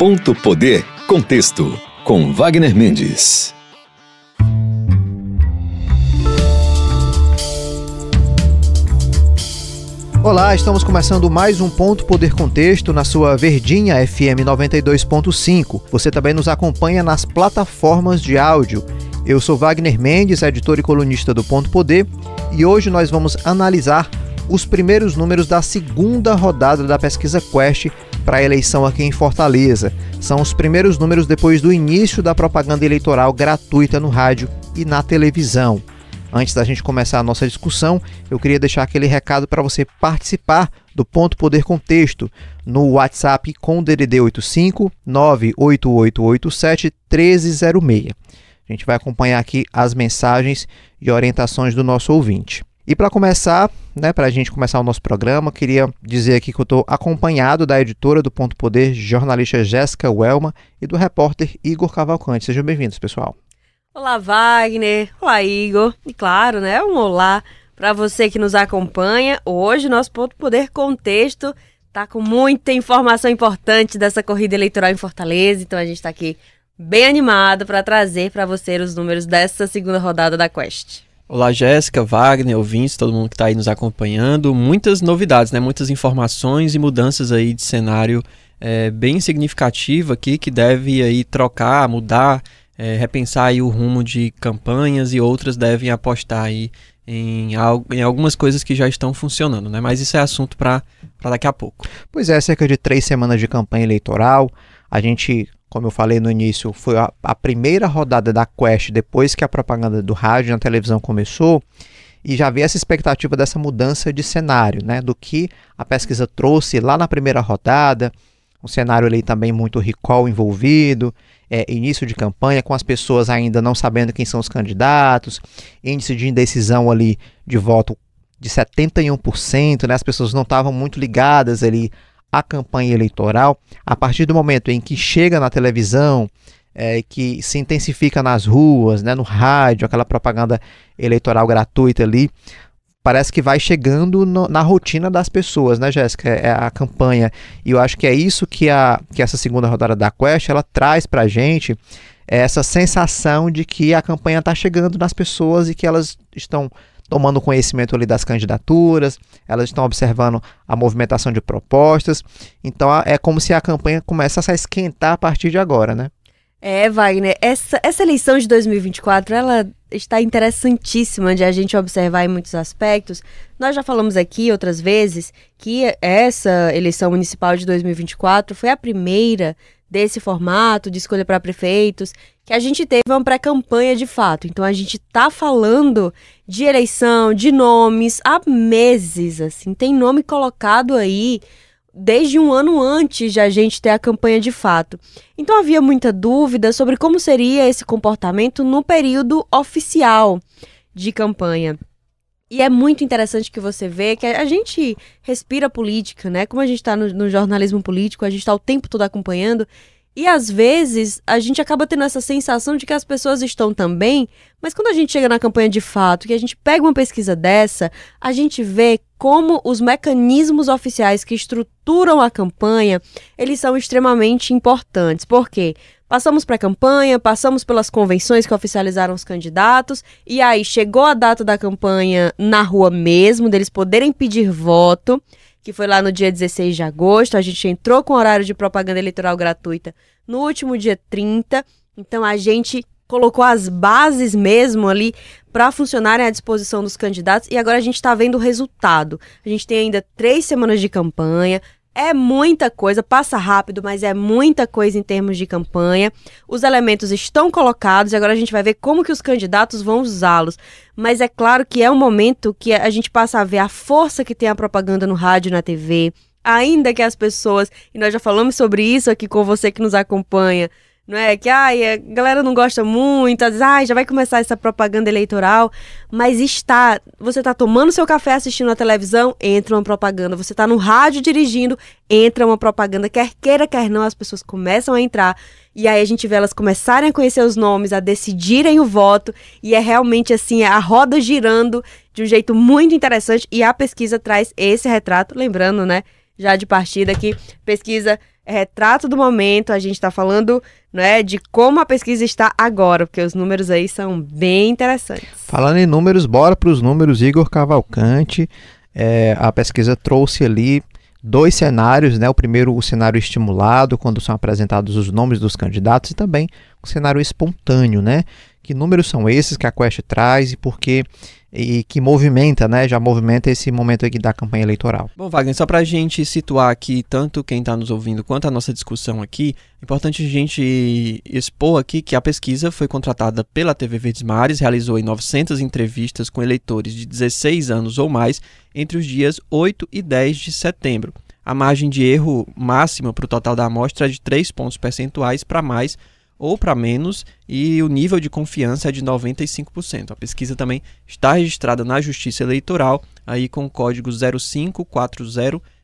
Ponto Poder Contexto, com Wagner Mendes. Olá, estamos começando mais um Ponto Poder Contexto na sua Verdinha FM 92.5. Você também nos acompanha nas plataformas de áudio. Eu sou Wagner Mendes, editor e colunista do Ponto Poder, e hoje nós vamos analisar os primeiros números da segunda rodada da pesquisa Quest para a eleição aqui em Fortaleza. São os primeiros números depois do início da propaganda eleitoral gratuita no rádio e na televisão. Antes da gente começar a nossa discussão, eu queria deixar aquele recado para você participar do Ponto Poder Contexto no WhatsApp com DDD 85 98887 1306. A gente vai acompanhar aqui as mensagens e orientações do nosso ouvinte. E para começar, né, para a gente começar o nosso programa, queria dizer aqui que eu estou acompanhado da editora do Ponto Poder, jornalista Jéssica Welma, e do repórter Igor Cavalcante. Sejam bem-vindos, pessoal. Olá, Wagner. Olá, Igor. E claro, né, um olá para você que nos acompanha. Hoje, nosso Ponto Poder Contexto está com muita informação importante dessa corrida eleitoral em Fortaleza, então a gente está aqui bem animado para trazer para você os números dessa segunda rodada da Quest. Olá, Jéssica, Wagner, ouvintes, todo mundo que está aí nos acompanhando. Muitas novidades, né? muitas informações e mudanças aí de cenário é, bem significativa aqui que deve aí trocar, mudar, é, repensar aí o rumo de campanhas e outras devem apostar aí em, em, algumas coisas que já estão funcionando, né? Mas isso é assunto para daqui a pouco. Pois é, cerca de três semanas de campanha eleitoral, a gente como eu falei no início, foi a, a primeira rodada da Quest depois que a propaganda do rádio na televisão começou e já havia essa expectativa dessa mudança de cenário, né? Do que a pesquisa trouxe lá na primeira rodada, um cenário ali também muito recall envolvido, é, início de campanha, com as pessoas ainda não sabendo quem são os candidatos, índice de indecisão ali de voto de 71%, né? As pessoas não estavam muito ligadas ali a campanha eleitoral, a partir do momento em que chega na televisão, é, que se intensifica nas ruas, né, no rádio, aquela propaganda eleitoral gratuita ali, parece que vai chegando no, na rotina das pessoas, né, Jéssica? É, é a campanha. E eu acho que é isso que, a, que essa segunda rodada da Quest ela traz pra gente é essa sensação de que a campanha está chegando nas pessoas e que elas estão tomando conhecimento ali das candidaturas, elas estão observando a movimentação de propostas. Então é como se a campanha começasse a esquentar a partir de agora, né? É, Wagner, essa, essa eleição de 2024, ela está interessantíssima de a gente observar em muitos aspectos. Nós já falamos aqui outras vezes que essa eleição municipal de 2024 foi a primeira desse formato de escolha para prefeitos, que a gente teve uma pré-campanha de fato. Então a gente tá falando de eleição, de nomes há meses, assim, tem nome colocado aí desde um ano antes de a gente ter a campanha de fato. Então havia muita dúvida sobre como seria esse comportamento no período oficial de campanha. E é muito interessante que você vê que a gente respira política, né? Como a gente está no, no, jornalismo político, a gente está o tempo todo acompanhando. E às vezes a gente acaba tendo essa sensação de que as pessoas estão também, mas quando a gente chega na campanha de fato, que a gente pega uma pesquisa dessa, a gente vê como os mecanismos oficiais que estruturam a campanha, eles são extremamente importantes. Por quê? Passamos para a campanha, passamos pelas convenções que oficializaram os candidatos, e aí chegou a data da campanha na rua mesmo, deles poderem pedir voto, que foi lá no dia 16 de agosto. A gente entrou com horário de propaganda eleitoral gratuita no último dia 30. Então a gente colocou as bases mesmo ali para funcionarem à disposição dos candidatos e agora a gente está vendo o resultado. A gente tem ainda três semanas de campanha, é muita coisa, passa rápido, mas é muita coisa em termos de campanha. Os elementos estão colocados e agora a gente vai ver como que os candidatos vão usá-los. Mas é claro que é um momento que a gente passa a ver a força que tem a propaganda no rádio, na TV, ainda que as pessoas, e nós já falamos sobre isso aqui com você que nos acompanha, não é? Que ai, a galera não gosta muito, vezes ai, já vai começar essa propaganda eleitoral, mas está, você está tomando seu café assistindo a televisão, entra uma propaganda, você está no rádio dirigindo, entra uma propaganda, quer queira, quer não, as pessoas começam a entrar, e aí a gente vê elas começarem a conhecer os nomes, a decidirem o voto, e é realmente assim, é a roda girando de um jeito muito interessante, e a pesquisa traz esse retrato, lembrando, né? já de partida aqui. Pesquisa é retrato do momento, a gente está falando né, de como a pesquisa está agora, porque os números aí são bem interessantes. Falando em números, bora para os números. Igor Cavalcante, é, a pesquisa trouxe ali dois cenários, né? O primeiro, o cenário estimulado, quando são apresentados os nomes dos candidatos, e também o cenário espontâneo, né? que números são esses que a Quest traz e por que e que movimenta, né? Já movimenta esse momento aqui da campanha eleitoral. Bom, Wagner, só para a gente situar aqui tanto quem está nos ouvindo quanto a nossa discussão aqui, é importante a gente expor aqui que a pesquisa foi contratada pela TV Verdes Mares, realizou em 900 entrevistas com eleitores de 16 anos ou mais entre os dias 8 e 10 de setembro. A margem de erro máxima para o total da amostra é de 3 pontos percentuais para mais ou para menos, e o nível de confiança é de 95%. A pesquisa também está registrada na Justiça Eleitoral, aí com o código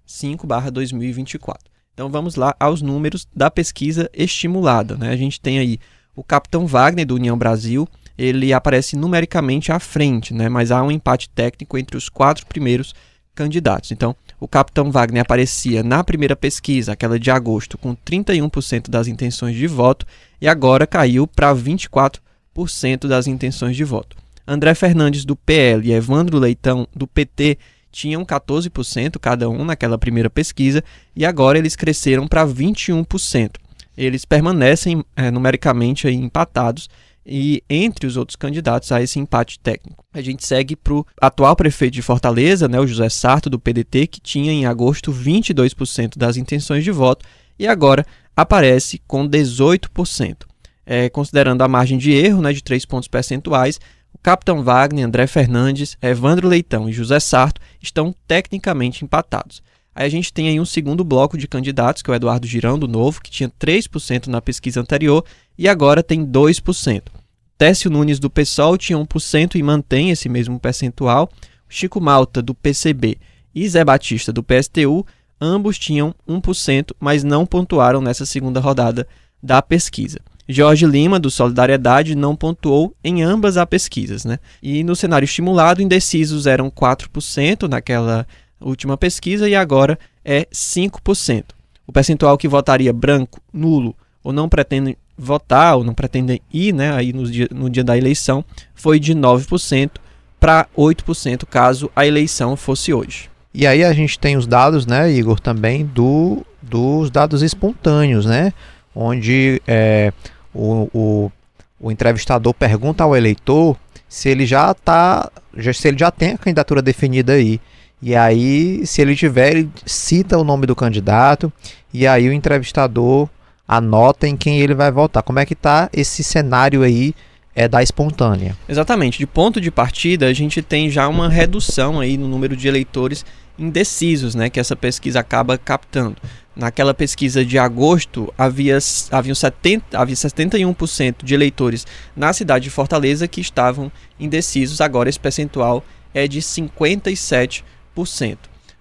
05405-2024. Então vamos lá aos números da pesquisa estimulada. Né? A gente tem aí o capitão Wagner do União Brasil, ele aparece numericamente à frente, né? mas há um empate técnico entre os quatro primeiros candidatos. Então, o capitão Wagner aparecia na primeira pesquisa, aquela de agosto, com 31% das intenções de voto e agora caiu para 24% das intenções de voto. André Fernandes do PL e Evandro Leitão do PT tinham 14% cada um naquela primeira pesquisa e agora eles cresceram para 21%. Eles permanecem é, numericamente empatados e entre os outros candidatos a esse empate técnico. A gente segue para o atual prefeito de Fortaleza, né, o José Sarto, do PDT, que tinha em agosto 22% das intenções de voto e agora aparece com 18%. É, considerando a margem de erro né, de 3 pontos percentuais, o Capitão Wagner, André Fernandes, Evandro Leitão e José Sarto estão tecnicamente empatados. Aí a gente tem aí um segundo bloco de candidatos, que é o Eduardo Girão, do Novo, que tinha 3% na pesquisa anterior e agora tem 2%. Técio Nunes, do PSOL, tinha 1% e mantém esse mesmo percentual. Chico Malta, do PCB, e Zé Batista, do PSTU, ambos tinham 1%, mas não pontuaram nessa segunda rodada da pesquisa. Jorge Lima, do Solidariedade, não pontuou em ambas as pesquisas. Né? E no cenário estimulado, indecisos eram 4% naquela última pesquisa, e agora é 5%. O percentual que votaria branco, nulo ou não pretende votar, ou não pretendem ir né, aí no, dia, no dia da eleição, foi de 9% para 8% caso a eleição fosse hoje. E aí a gente tem os dados, né, Igor, também do, dos dados espontâneos, né? Onde é, o, o, o entrevistador pergunta ao eleitor se ele já tá. Já, se ele já tem a candidatura definida aí. E aí, se ele tiver, ele cita o nome do candidato e aí o entrevistador anota em quem ele vai votar. Como é que tá esse cenário aí é da espontânea? Exatamente. De ponto de partida, a gente tem já uma redução aí no número de eleitores indecisos, né, que essa pesquisa acaba captando. Naquela pesquisa de agosto, havia, havia, 70, havia 71% de eleitores na cidade de Fortaleza que estavam indecisos. Agora esse percentual é de 57%.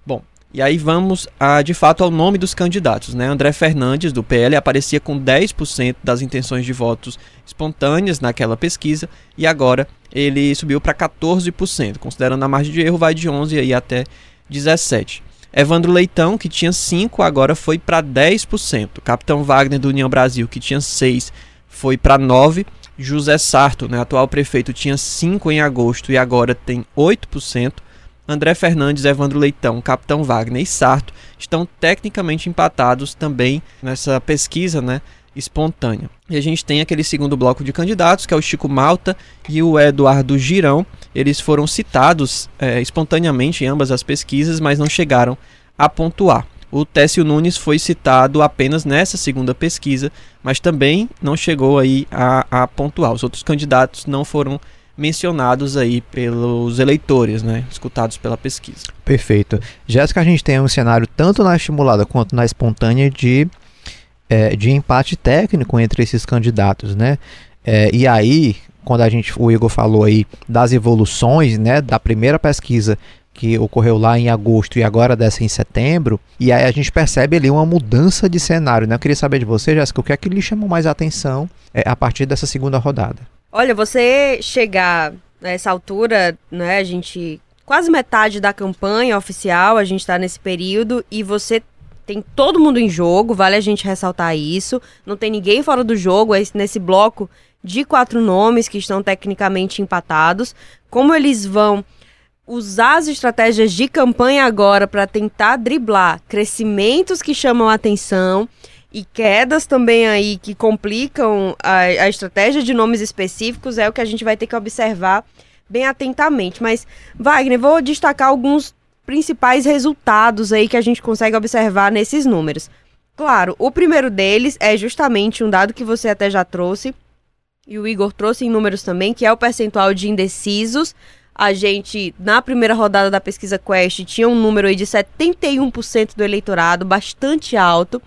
Bom, e aí vamos a, de fato ao nome dos candidatos. Né? André Fernandes, do PL, aparecia com 10% das intenções de votos espontâneas naquela pesquisa e agora ele subiu para 14%, considerando a margem de erro vai de 11 aí até 17. Evandro Leitão, que tinha 5, agora foi para 10%. Capitão Wagner do União Brasil, que tinha 6, foi para 9. José Sarto, né, atual prefeito, tinha 5 em agosto e agora tem 8%. André Fernandes, Evandro Leitão, Capitão Wagner e Sarto estão tecnicamente empatados também nessa pesquisa, né? espontânea. E a gente tem aquele segundo bloco de candidatos, que é o Chico Malta e o Eduardo Girão. Eles foram citados é, espontaneamente em ambas as pesquisas, mas não chegaram a pontuar. O Técio Nunes foi citado apenas nessa segunda pesquisa, mas também não chegou aí a, a pontuar. Os outros candidatos não foram mencionados aí pelos eleitores, né, escutados pela pesquisa. Perfeito. Jéssica, a gente tem um cenário tanto na estimulada quanto na espontânea de, é, de empate técnico entre esses candidatos, né? É, e aí, quando a gente, o Igor falou aí das evoluções, né, da primeira pesquisa que ocorreu lá em agosto e agora dessa em setembro, e aí a gente percebe ali uma mudança de cenário, né? Eu queria saber de você, Jéssica, o que é que lhe chamou mais atenção é, a partir dessa segunda rodada? Olha, você chegar nessa altura, né? A gente. Quase metade da campanha oficial, a gente está nesse período, e você tem todo mundo em jogo, vale a gente ressaltar isso. Não tem ninguém fora do jogo é nesse bloco de quatro nomes que estão tecnicamente empatados. Como eles vão usar as estratégias de campanha agora para tentar driblar crescimentos que chamam a atenção e quedas também aí que complicam a, a estratégia de nomes específicos é o que a gente vai ter que observar bem atentamente. Mas, Wagner, vou destacar alguns principais resultados aí que a gente consegue observar nesses números. Claro, o primeiro deles é justamente um dado que você até já trouxe, e o Igor trouxe em números também, que é o percentual de indecisos. A gente, na primeira rodada da pesquisa Quest, tinha um número aí de 71% do eleitorado, bastante alto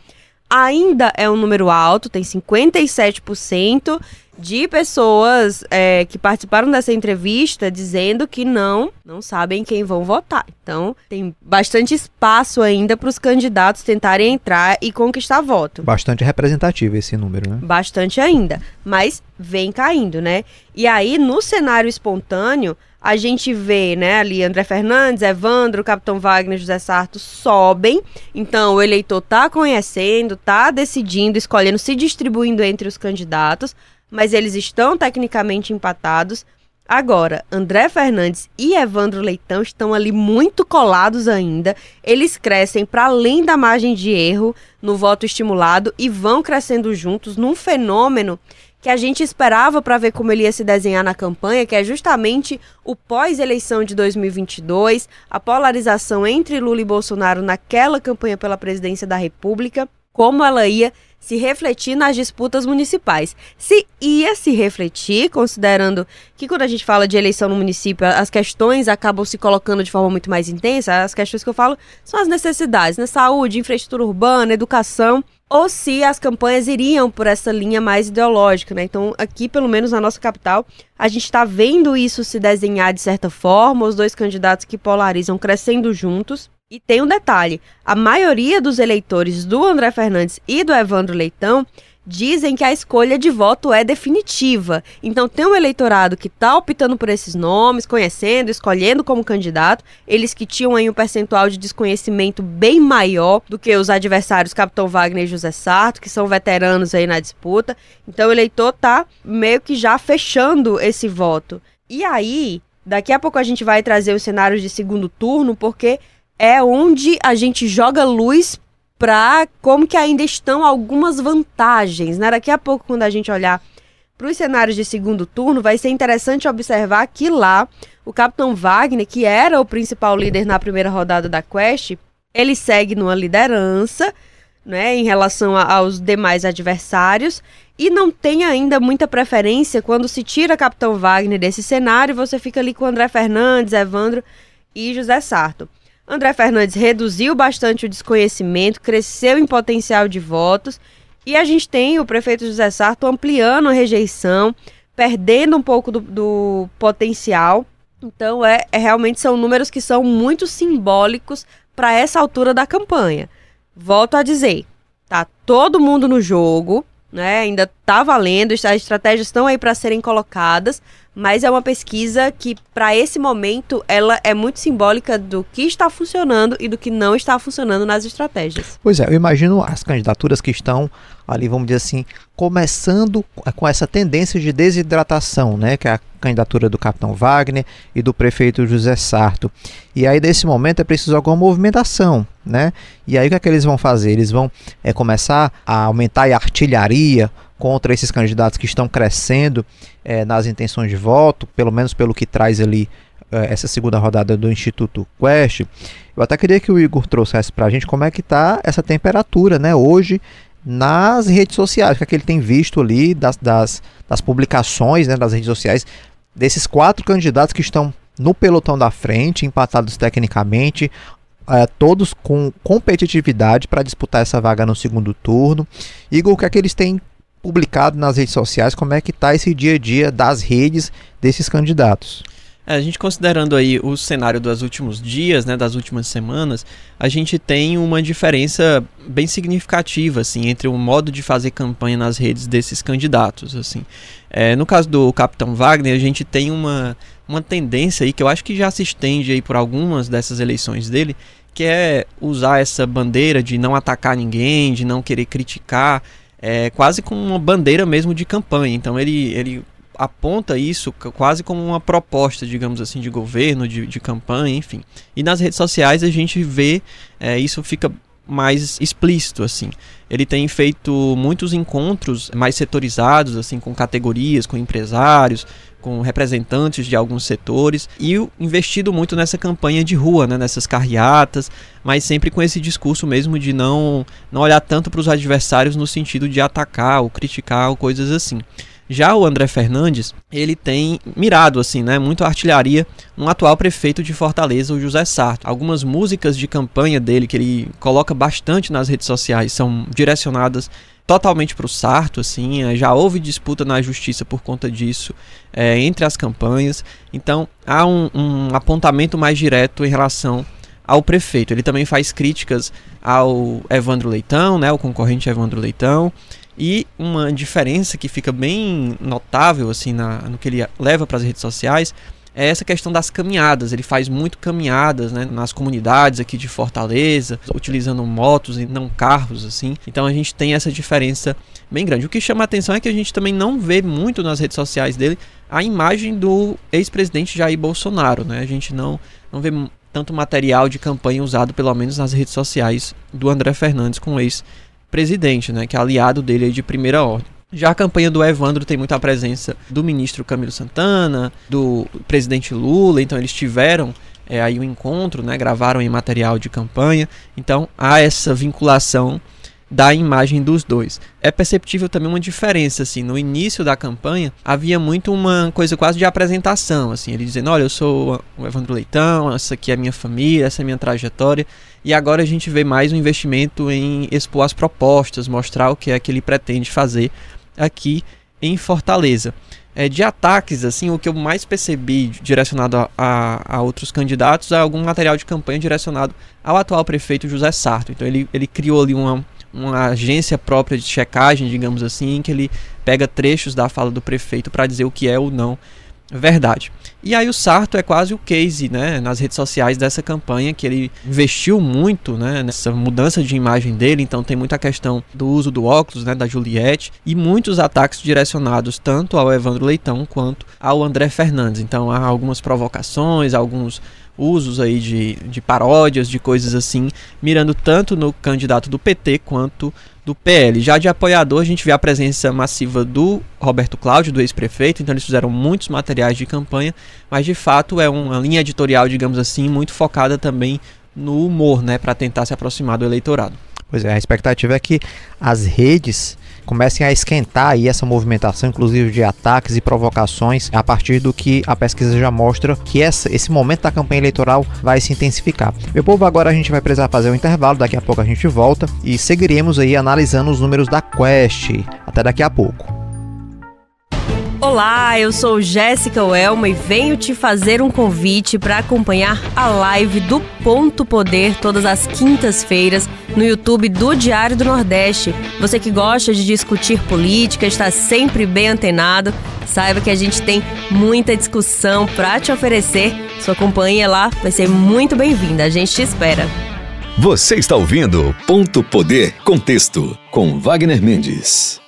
ainda é um número alto, tem 57% de pessoas é, que participaram dessa entrevista dizendo que não, não sabem quem vão votar. Então, tem bastante espaço ainda para os candidatos tentarem entrar e conquistar voto. Bastante representativo esse número, né? Bastante ainda, mas vem caindo, né? E aí, no cenário espontâneo, a gente vê, né, ali André Fernandes, Evandro, Capitão Wagner, José Sarto sobem. Então, o eleitor tá conhecendo, tá decidindo, escolhendo, se distribuindo entre os candidatos, mas eles estão tecnicamente empatados. Agora, André Fernandes e Evandro Leitão estão ali muito colados ainda. Eles crescem para além da margem de erro no voto estimulado e vão crescendo juntos num fenômeno que a gente esperava para ver como ele ia se desenhar na campanha, que é justamente o pós-eleição de 2022, a polarização entre Lula e Bolsonaro naquela campanha pela presidência da República, como ela ia se refletir nas disputas municipais. Se ia se refletir, considerando que quando a gente fala de eleição no município, as questões acabam se colocando de forma muito mais intensa, as questões que eu falo são as necessidades, né? Saúde, infraestrutura urbana, educação ou se as campanhas iriam por essa linha mais ideológica, né? Então, aqui, pelo menos na nossa capital, a gente está vendo isso se desenhar de certa forma, os dois candidatos que polarizam crescendo juntos. E tem um detalhe: a maioria dos eleitores do André Fernandes e do Evandro Leitão dizem que a escolha de voto é definitiva. Então, tem um eleitorado que está optando por esses nomes, conhecendo, escolhendo como candidato, eles que tinham aí um percentual de desconhecimento bem maior do que os adversários Capitão Wagner e José Sarto, que são veteranos aí na disputa. Então, o eleitor tá meio que já fechando esse voto. E aí, daqui a pouco a gente vai trazer os cenários de segundo turno, porque é onde a gente joga luz para como que ainda estão algumas vantagens, né? Daqui a pouco, quando a gente olhar para os cenários de segundo turno, vai ser interessante observar que lá o capitão Wagner, que era o principal líder na primeira rodada da Quest, ele segue numa liderança, né, em relação a, aos demais adversários e não tem ainda muita preferência quando se tira capitão Wagner desse cenário, você fica ali com André Fernandes, Evandro e José Sarto. André Fernandes reduziu bastante o desconhecimento, cresceu em potencial de votos. E a gente tem o prefeito José Sarto ampliando a rejeição, perdendo um pouco do, do potencial. Então, é, é, realmente são números que são muito simbólicos para essa altura da campanha. Volto a dizer, tá todo mundo no jogo, né? Ainda tá valendo, as estratégias estão aí para serem colocadas, mas é uma pesquisa que, para esse momento, ela é muito simbólica do que está funcionando e do que não está funcionando nas estratégias. Pois é, eu imagino as candidaturas que estão ali, vamos dizer assim, começando com essa tendência de desidratação, né, que é a candidatura do capitão Wagner e do prefeito José Sarto. E aí, nesse momento, é preciso alguma movimentação, né? E aí, o que é que eles vão fazer? Eles vão é, começar a aumentar a artilharia, contra esses candidatos que estão crescendo é, nas intenções de voto, pelo menos pelo que traz ali é, essa segunda rodada do Instituto Quest. Eu até queria que o Igor trouxesse para a gente como é que está essa temperatura, né, hoje nas redes sociais, o que, é que ele tem visto ali das, das, das publicações, né, das redes sociais desses quatro candidatos que estão no pelotão da frente, empatados tecnicamente, é, todos com competitividade para disputar essa vaga no segundo turno. Igor, o que é que eles têm publicado nas redes sociais como é que está esse dia a dia das redes desses candidatos. É, a gente considerando aí o cenário dos últimos dias, né, das últimas semanas, a gente tem uma diferença bem significativa, assim, entre o modo de fazer campanha nas redes desses candidatos, assim. É, no caso do Capitão Wagner, a gente tem uma, uma tendência aí que eu acho que já se estende aí por algumas dessas eleições dele, que é usar essa bandeira de não atacar ninguém, de não querer criticar, é, quase com uma bandeira mesmo de campanha. Então ele, ele aponta isso quase como uma proposta, digamos assim, de governo, de, de campanha, enfim. E nas redes sociais a gente vê é, isso fica mais explícito, assim. Ele tem feito muitos encontros mais setorizados, assim, com categorias, com empresários, com representantes de alguns setores e investido muito nessa campanha de rua, né, nessas carreatas, mas sempre com esse discurso mesmo de não, não olhar tanto para os adversários no sentido de atacar ou criticar ou coisas assim. Já o André Fernandes, ele tem mirado assim, né, muito artilharia no atual prefeito de Fortaleza, o José Sarto. Algumas músicas de campanha dele que ele coloca bastante nas redes sociais são direcionadas totalmente para o sarto, assim, é, já houve disputa na justiça por conta disso é, entre as campanhas, então há um, um, apontamento mais direto em relação ao prefeito. Ele também faz críticas ao Evandro Leitão, né, o concorrente Evandro Leitão, e uma diferença que fica bem notável assim na, no que ele leva para as redes sociais é essa questão das caminhadas. Ele faz muito caminhadas né, nas comunidades aqui de Fortaleza, utilizando motos e não carros, assim. Então a gente tem essa diferença bem grande. O que chama a atenção é que a gente também não vê muito nas redes sociais dele a imagem do ex-presidente Jair Bolsonaro, né? A gente não, não vê tanto material de campanha usado, pelo menos nas redes sociais, do André Fernandes com o ex-presidente, né? Que é aliado dele de primeira ordem. Já a campanha do Evandro tem muita presença do ministro Camilo Santana, do presidente Lula, então eles tiveram é, aí o um encontro, né? Gravaram em material de campanha. Então há essa vinculação da imagem dos dois. É perceptível também uma diferença, assim, no início da campanha havia muito uma coisa quase de apresentação, assim, ele dizendo, olha, eu sou o Evandro Leitão, essa aqui é a minha família, essa é a minha trajetória, e agora a gente vê mais um investimento em expor as propostas, mostrar o que é que ele pretende fazer aqui em Fortaleza. É, de ataques, assim, o que eu mais percebi direcionado a, a, a, outros candidatos é algum material de campanha direcionado ao atual prefeito José Sarto. Então ele, ele criou ali uma, uma agência própria de checagem, digamos assim, em que ele pega trechos da fala do prefeito para dizer o que é ou não verdade. E aí o Sarto é quase o case, né, nas redes sociais dessa campanha que ele investiu muito, né, nessa mudança de imagem dele, então tem muita questão do uso do óculos, né, da Juliette e muitos ataques direcionados tanto ao Evandro Leitão quanto ao André Fernandes. Então há algumas provocações, alguns usos aí de, de paródias, de coisas assim, mirando tanto no candidato do PT quanto do PL. Já de apoiador, a gente vê a presença massiva do Roberto Cláudio, do ex-prefeito, então eles fizeram muitos materiais de campanha, mas de fato é uma linha editorial, digamos assim, muito focada também no humor, né, para tentar se aproximar do eleitorado. Pois é, a expectativa é que as redes comecem a esquentar aí essa movimentação, inclusive de ataques e provocações, a partir do que a pesquisa já mostra que essa, esse momento da campanha eleitoral vai se intensificar. Meu povo, agora a gente vai precisar fazer um intervalo, daqui a pouco a gente volta e seguiremos aí analisando os números da Quest. Até daqui a pouco. Olá, eu sou Jéssica Welma e venho te fazer um convite para acompanhar a live do Ponto Poder todas as quintas-feiras no YouTube do Diário do Nordeste. Você que gosta de discutir política, está sempre bem antenado, saiba que a gente tem muita discussão para te oferecer. Sua companhia lá vai ser muito bem-vinda. A gente te espera. Você está ouvindo Ponto Poder Contexto com Wagner Mendes.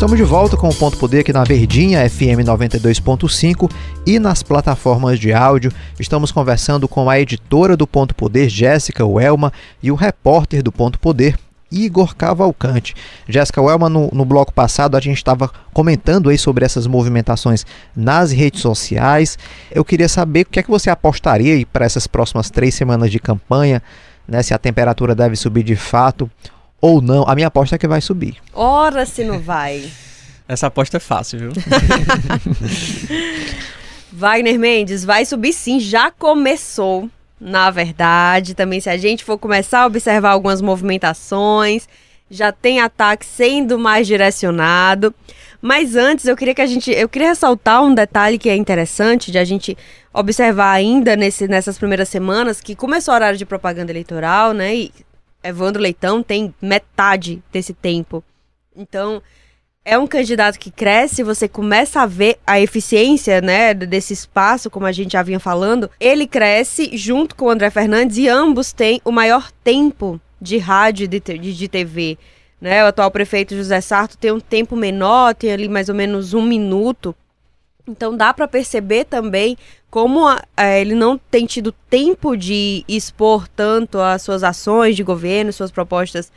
Estamos de volta com o Ponto Poder aqui na Verdinha FM 92.5 e nas plataformas de áudio. Estamos conversando com a editora do Ponto Poder, Jéssica Welma, e o repórter do Ponto Poder, Igor Cavalcante. Jéssica Welma, no, no, bloco passado a gente estava comentando aí sobre essas movimentações nas redes sociais. Eu queria saber o que é que você apostaria para essas próximas três semanas de campanha, né, se a temperatura deve subir de fato ou não, a minha aposta é que vai subir. Ora se não vai. Essa aposta é fácil, viu? Wagner Mendes, vai subir sim, já começou. Na verdade, também se a gente for começar a observar algumas movimentações, já tem ataque sendo mais direcionado. Mas antes, eu queria que a gente, eu queria ressaltar um detalhe que é interessante de a gente observar ainda nesse, nessas primeiras semanas que começou o horário de propaganda eleitoral, né? E Evandro Leitão tem metade desse tempo. Então, é um candidato que cresce, você começa a ver a eficiência, né, desse espaço, como a gente já vinha falando. Ele cresce junto com o André Fernandes e ambos têm o maior tempo de rádio e de, de, de TV. Né, o atual prefeito José Sarto tem um tempo menor, tem ali mais ou menos um minuto. Então dá para perceber também como é, ele não tem tido tempo de expor tanto as suas ações de governo, suas propostas,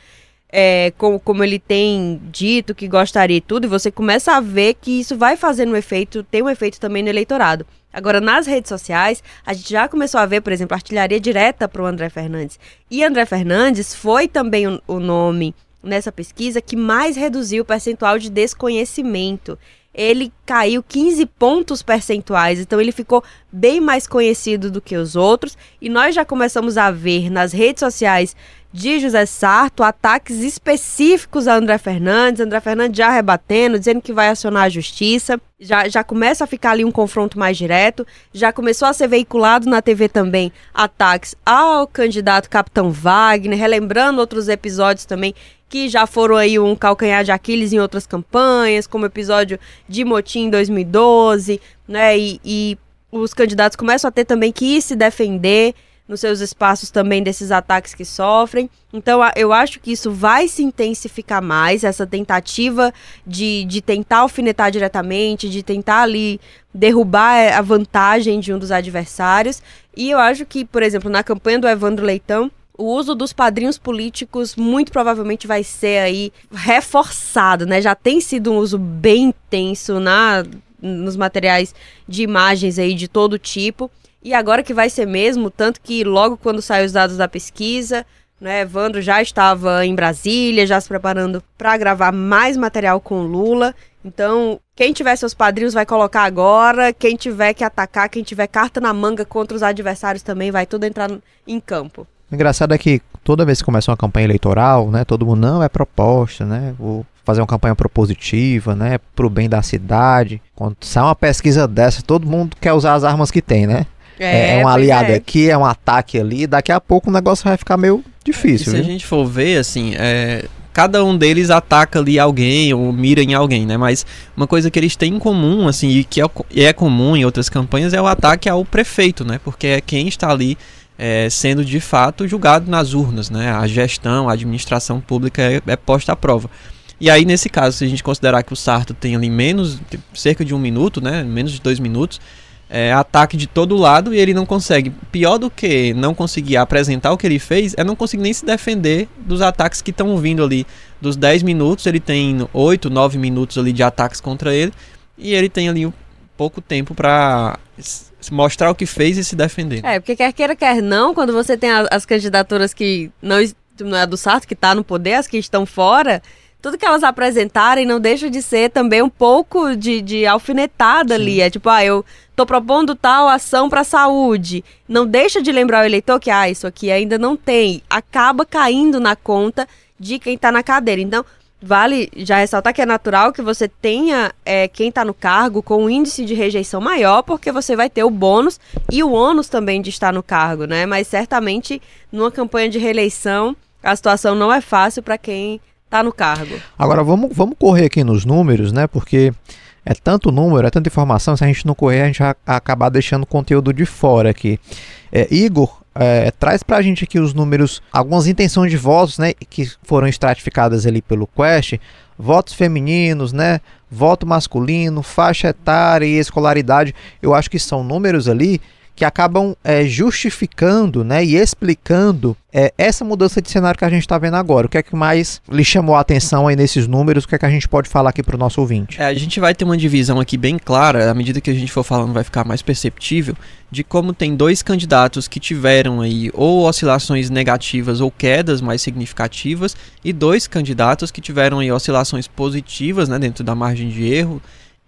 é, como, como ele tem dito que gostaria e tudo, e você começa a ver que isso vai fazendo um efeito, tem um efeito também no eleitorado. Agora, nas redes sociais, a gente já começou a ver, por exemplo, artilharia direta para o André Fernandes. E André Fernandes foi também o nome nessa pesquisa que mais reduziu o percentual de desconhecimento ele caiu 15 pontos percentuais, então ele ficou bem mais conhecido do que os outros. E nós já começamos a ver nas redes sociais de José Sarto, ataques específicos a André Fernandes, André Fernandes já rebatendo, dizendo que vai acionar a justiça. Já, já começa a ficar ali um confronto mais direto. Já começou a ser veiculado na TV também ataques ao candidato Capitão Wagner, relembrando outros episódios também que já foram aí um calcanhar de Aquiles em outras campanhas, como o episódio de Motim em 2012, né? E, e os candidatos começam a ter também que ir se defender nos seus espaços também desses ataques que sofrem. Então, eu acho que isso vai se intensificar mais, essa tentativa de, de tentar alfinetar diretamente, de tentar ali derrubar é, a vantagem de um dos adversários. E eu acho que, por exemplo, na campanha do Evandro Leitão, o uso dos padrinhos políticos muito provavelmente vai ser aí reforçado, né? Já tem sido um uso bem intenso na, nos materiais de imagens aí de todo tipo. E agora que vai ser mesmo, tanto que logo quando saem os dados da pesquisa, né, Evandro já estava em Brasília, já se preparando para gravar mais material com Lula. Então, quem tiver seus padrinhos vai colocar agora, quem tiver que atacar, quem tiver carta na manga contra os adversários também vai tudo entrar em campo. O engraçado é que toda vez que começa uma campanha eleitoral, né, todo mundo não é proposta, né? Vou fazer uma campanha propositiva, né, pro bem da cidade. Quando sai uma pesquisa dessa, todo mundo quer usar as armas que tem, né? É, é, é aliado é. aqui, é um ataque ali. Daqui a pouco o negócio vai ficar meio difícil. se viu? a gente for ver, assim, é, cada um deles ataca ali alguém ou mira em alguém, né? Mas uma coisa que eles têm em comum, assim, e que é, é comum em outras campanhas é o ataque ao prefeito, né? Porque é quem está ali é, sendo de fato julgado nas urnas, né? A gestão, a administração pública é, é, posta à prova. E aí, nesse caso, se a gente considerar que o Sarto tem ali menos, cerca de um minuto, né? Menos de dois minutos, é, ataque de todo lado e ele não consegue. Pior do que não conseguir apresentar o que ele fez, é não conseguir nem se defender dos ataques que estão vindo ali. Dos 10 minutos, ele tem 8, 9 minutos ali de ataques contra ele. E ele tem ali um pouco tempo para mostrar o que fez e se defender. É, porque quer queira, quer não, quando você tem as, candidaturas que não, não é do Sarto, que está no poder, as que estão fora, tudo que elas apresentarem não deixa de ser também um pouco de, de alfinetada Sim. ali. É tipo, ah, eu tô propondo tal ação para a saúde. Não deixa de lembrar o eleitor que, ah, isso aqui ainda não tem. Acaba caindo na conta de quem tá na cadeira. Então, vale já ressaltar que é natural que você tenha é, quem está no cargo com um índice de rejeição maior, porque você vai ter o bônus e o ônus também de estar no cargo, né? Mas certamente numa campanha de reeleição a situação não é fácil para quem Tá no cargo. Agora vamos, vamos correr aqui nos números, né? Porque é tanto número, é tanta informação, se a gente não correr, a gente vai acabar deixando conteúdo de fora aqui. É, Igor, é, traz para a gente aqui os números, algumas intenções de votos, né, que foram estratificadas ali pelo Quest, votos femininos, né, voto masculino, faixa etária e escolaridade, eu acho que são números ali que acabam é, justificando né, e explicando é, essa mudança de cenário que a gente está vendo agora. O que é que mais lhe chamou a atenção aí nesses números? O que é que a gente pode falar aqui para o nosso ouvinte? É, a gente vai ter uma divisão aqui bem clara, à medida que a gente for falando vai ficar mais perceptível, de como tem dois candidatos que tiveram aí ou oscilações negativas ou quedas mais significativas e dois candidatos que tiveram aí oscilações positivas né, dentro da margem de erro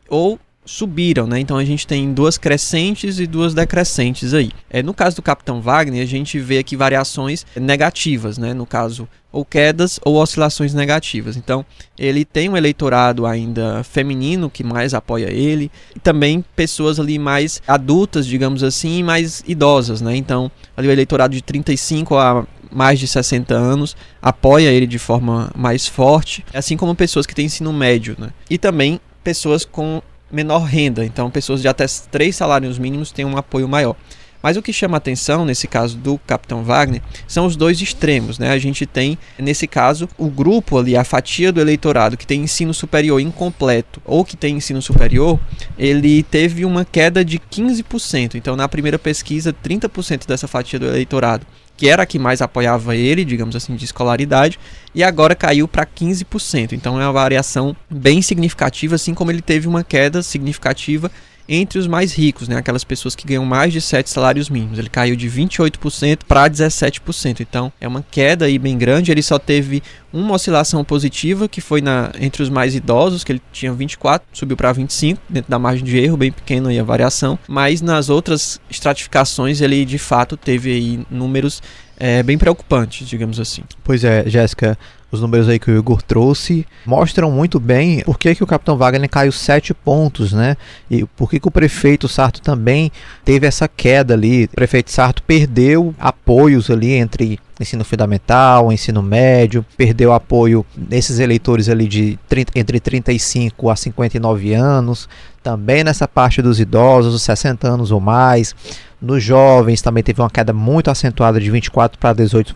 ou subiram, né? Então a gente tem duas crescentes e duas decrescentes aí. É, no caso do Capitão Wagner, a gente vê aqui variações negativas, né? No caso, ou quedas ou oscilações negativas. Então, ele tem um eleitorado ainda feminino que mais apoia ele, e também pessoas ali mais adultas, digamos assim, mais idosas, né? Então, ali o eleitorado de 35 a mais de 60 anos, apoia ele de forma mais forte, assim como pessoas que têm ensino médio, né? E também pessoas com menor renda, então pessoas de até três salários mínimos têm um apoio maior. Mas o que chama atenção nesse caso do Capitão Wagner são os dois extremos, né? A gente tem, nesse caso, o grupo ali, a fatia do eleitorado que tem ensino superior incompleto ou que tem ensino superior, ele teve uma queda de 15%. Então, na primeira pesquisa, 30% dessa fatia do eleitorado que era a que mais apoiava ele, digamos assim, de escolaridade, e agora caiu para 15%. Então é uma variação bem significativa, assim como ele teve uma queda significativa entre os mais ricos, né? aquelas pessoas que ganham mais de 7 salários mínimos. Ele caiu de 28% para 17%. Então é uma queda aí bem grande. Ele só teve uma oscilação positiva, que foi na, entre os mais idosos, que ele tinha 24, subiu para 25, dentro da margem de erro, bem pequena aí a variação. Mas nas outras estratificações ele de fato teve aí números é, bem preocupantes, digamos assim. Pois é, Jéssica. Os números aí que o Igor trouxe mostram muito bem por que, que o capitão Wagner caiu 7 pontos, né? E por que, que o prefeito Sarto também teve essa queda ali. O prefeito Sarto perdeu apoios ali entre ensino fundamental, ensino médio, perdeu apoio nesses eleitores ali de 30, entre 35 a 59 anos, também nessa parte dos idosos, dos 60 anos ou mais, nos jovens também teve uma queda muito acentuada de 24 para 18%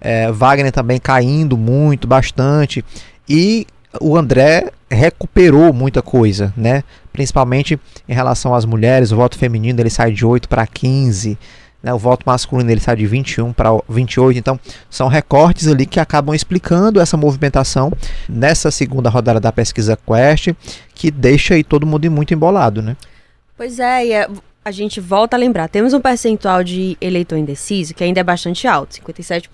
é, Wagner também caindo muito, bastante. E o André recuperou muita coisa, né? Principalmente em relação às mulheres, o voto feminino ele sai de 8 para 15, né? O voto masculino ele sai de 21 para 28, então são recortes ali que acabam explicando essa movimentação nessa segunda rodada da pesquisa Quest, que deixa aí todo mundo muito embolado, né? Pois é, e é, a gente volta a lembrar, temos um percentual de eleitor indeciso que ainda é bastante alto, 57%.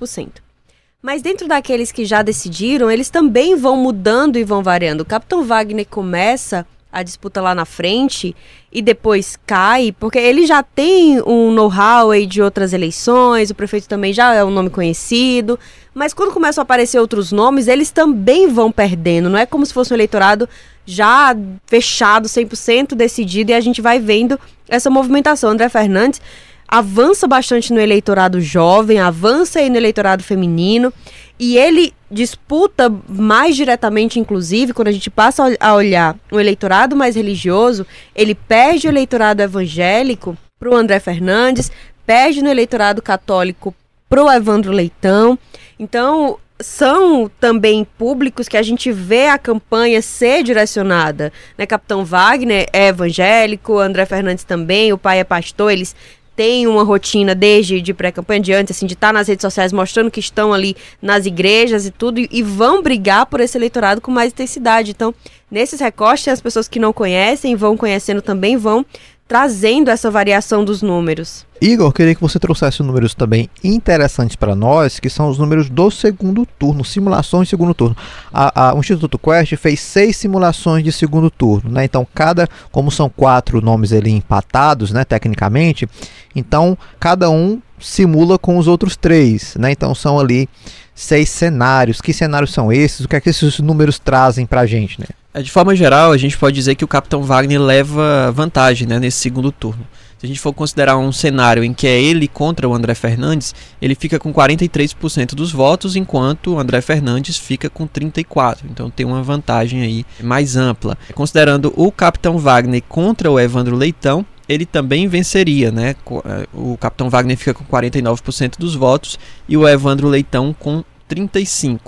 Mas dentro daqueles que já decidiram, eles também vão mudando e vão variando. O Capitão Wagner começa a disputa lá na frente e depois cai, porque ele já tem um know-how aí de outras eleições, o prefeito também já é um nome conhecido, mas quando começam a aparecer outros nomes, eles também vão perdendo, não é como se fosse um eleitorado já fechado, 100% decidido, e a gente vai vendo essa movimentação. André Fernandes avança bastante no eleitorado jovem, avança aí no eleitorado feminino, e ele disputa mais diretamente, inclusive, quando a gente passa a olhar o eleitorado mais religioso, ele perde o eleitorado evangélico para o André Fernandes, perde no eleitorado católico para o Evandro Leitão. Então, são também públicos que a gente vê a campanha ser direcionada. Né? Capitão Wagner é evangélico, André Fernandes também, o pai é pastor, eles têm uma rotina desde de pré-campanha diante, assim, de estar tá nas redes sociais mostrando que estão ali nas igrejas e tudo, e, e vão brigar por esse eleitorado com mais intensidade. Então, nesses recortes, as pessoas que não conhecem vão conhecendo também, vão trazendo essa variação dos números. Igor, queria que você trouxesse números também interessantes para nós, que são os números do segundo turno, simulações de segundo turno. A, a, o Instituto Quest fez seis simulações de segundo turno, né? Então, cada, como são quatro nomes ali empatados, né, tecnicamente, então cada um simula com os outros três, né? Então são ali seis cenários. Que cenários são esses? O que é que esses números trazem para a gente, né? É, de forma geral, a gente pode dizer que o Capitão Wagner leva vantagem né, nesse segundo turno. Se a gente for considerar um cenário em que é ele contra o André Fernandes, ele fica com 43% dos votos, enquanto o André Fernandes fica com 34%. Então tem uma vantagem aí mais ampla. Considerando o Capitão Wagner contra o Evandro Leitão, ele também venceria, né? É, o Capitão Wagner fica com 49% dos votos e o Evandro Leitão com 35%.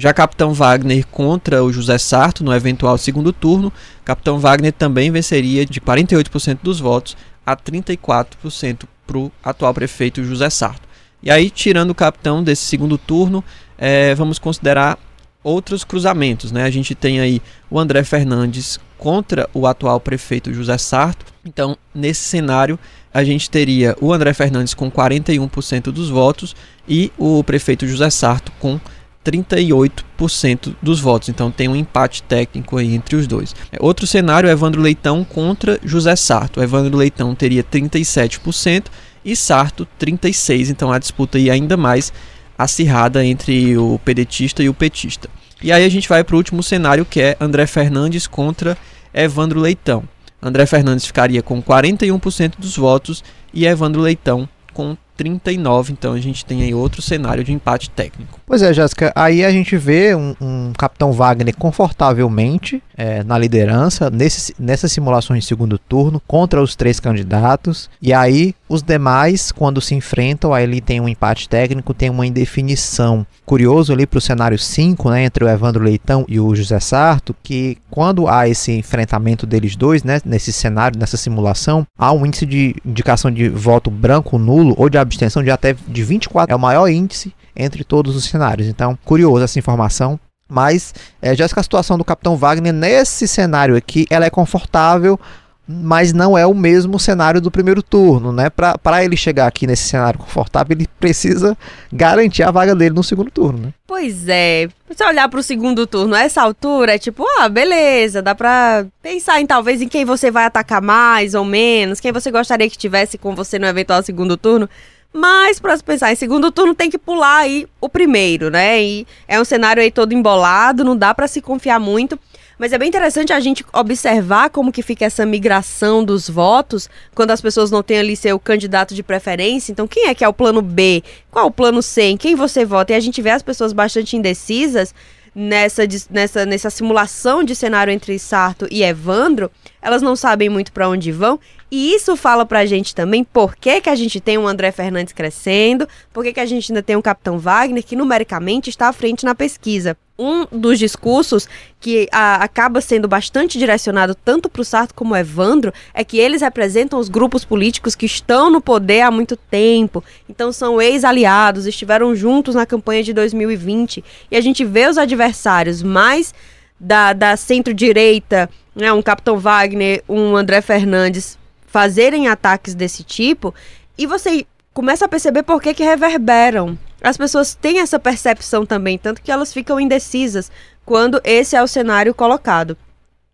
Já Capitão Wagner contra o José Sarto no eventual segundo turno, Capitão Wagner também venceria de 48% dos votos a 34% para o atual prefeito José Sarto. E aí, tirando o capitão desse segundo turno, é, vamos considerar outros cruzamentos. Né? A gente tem aí o André Fernandes contra o atual prefeito José Sarto. Então, nesse cenário, a gente teria o André Fernandes com 41% dos votos e o prefeito José Sarto com 38% dos votos. Então tem um empate técnico aí entre os dois. É, outro cenário é Evandro Leitão contra José Sarto. Evandro Leitão teria 37% e Sarto 36%. Então a disputa aí ainda mais acirrada entre o pedetista e o petista. E aí a gente vai para o último cenário que é André Fernandes contra Evandro Leitão. André Fernandes ficaria com 41% dos votos e Evandro Leitão com 39. Então a gente tem aí outro cenário de empate técnico. Pois é, Jéssica. Aí a gente vê um, um capitão Wagner confortavelmente é, na liderança nesse, nessas simulações de segundo turno contra os três candidatos. E aí os demais, quando se enfrentam, aí ele tem um empate técnico, tem uma indefinição. Curioso ali para o cenário 5, né, entre o Evandro Leitão e o José Sarto, que quando há esse enfrentamento deles dois, né, nesse cenário, nessa simulação, há um índice de indicação de voto branco, nulo ou de abstenção de até de 24, é o maior índice entre todos os cenários. Então, curioso essa informação. Mas, é, eh, Jéssica, a situação do Capitão Wagner nesse cenário aqui, ela é confortável, mas não é o mesmo cenário do primeiro turno, né? Para ele chegar aqui nesse cenário confortável, ele precisa garantir a vaga dele no segundo turno, né? Pois é. Se olhar para o segundo turno a essa altura, é tipo, ah, beleza, dá para pensar em talvez em quem você vai atacar mais ou menos, quem você gostaria que tivesse com você no eventual segundo turno. Mas para pensar em segundo turno tem que pular aí o primeiro, né? E é um cenário aí todo embolado, não dá para se confiar muito. Mas é bem interessante a gente observar como que fica essa migração dos votos quando as pessoas não têm ali seu candidato de preferência. Então, quem é que é o plano B? Qual é o plano C? Em quem você vota? E a gente vê as pessoas bastante indecisas nessa, nessa, nessa simulação de cenário entre Sarto e Evandro elas não sabem muito para onde vão. E isso fala para a gente também por que, que a gente tem um André Fernandes crescendo, por que, que a gente ainda tem um Capitão Wagner que numericamente está à frente na pesquisa. Um dos discursos que a, acaba sendo bastante direcionado tanto para o Sarto como o Evandro é que eles representam os grupos políticos que estão no poder há muito tempo, então são ex-aliados, estiveram juntos na campanha de 2020 e a gente vê os adversários mais da, da centro-direita né, um Capitão Wagner, um André Fernandes fazerem ataques desse tipo e você começa a perceber por que, que reverberam. As pessoas têm essa percepção também, tanto que elas ficam indecisas quando esse é o cenário colocado.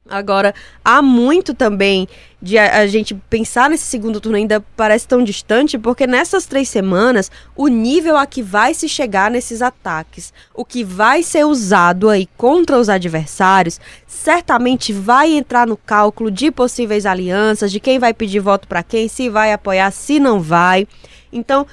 Agora, há muito também de a, a, gente pensar nesse segundo turno ainda parece tão distante, porque nessas três semanas, o nível a que vai se chegar nesses ataques, o que vai ser usado aí contra os adversários, certamente vai entrar no cálculo de possíveis alianças, de quem vai pedir voto para quem, se vai apoiar, se não vai. Então,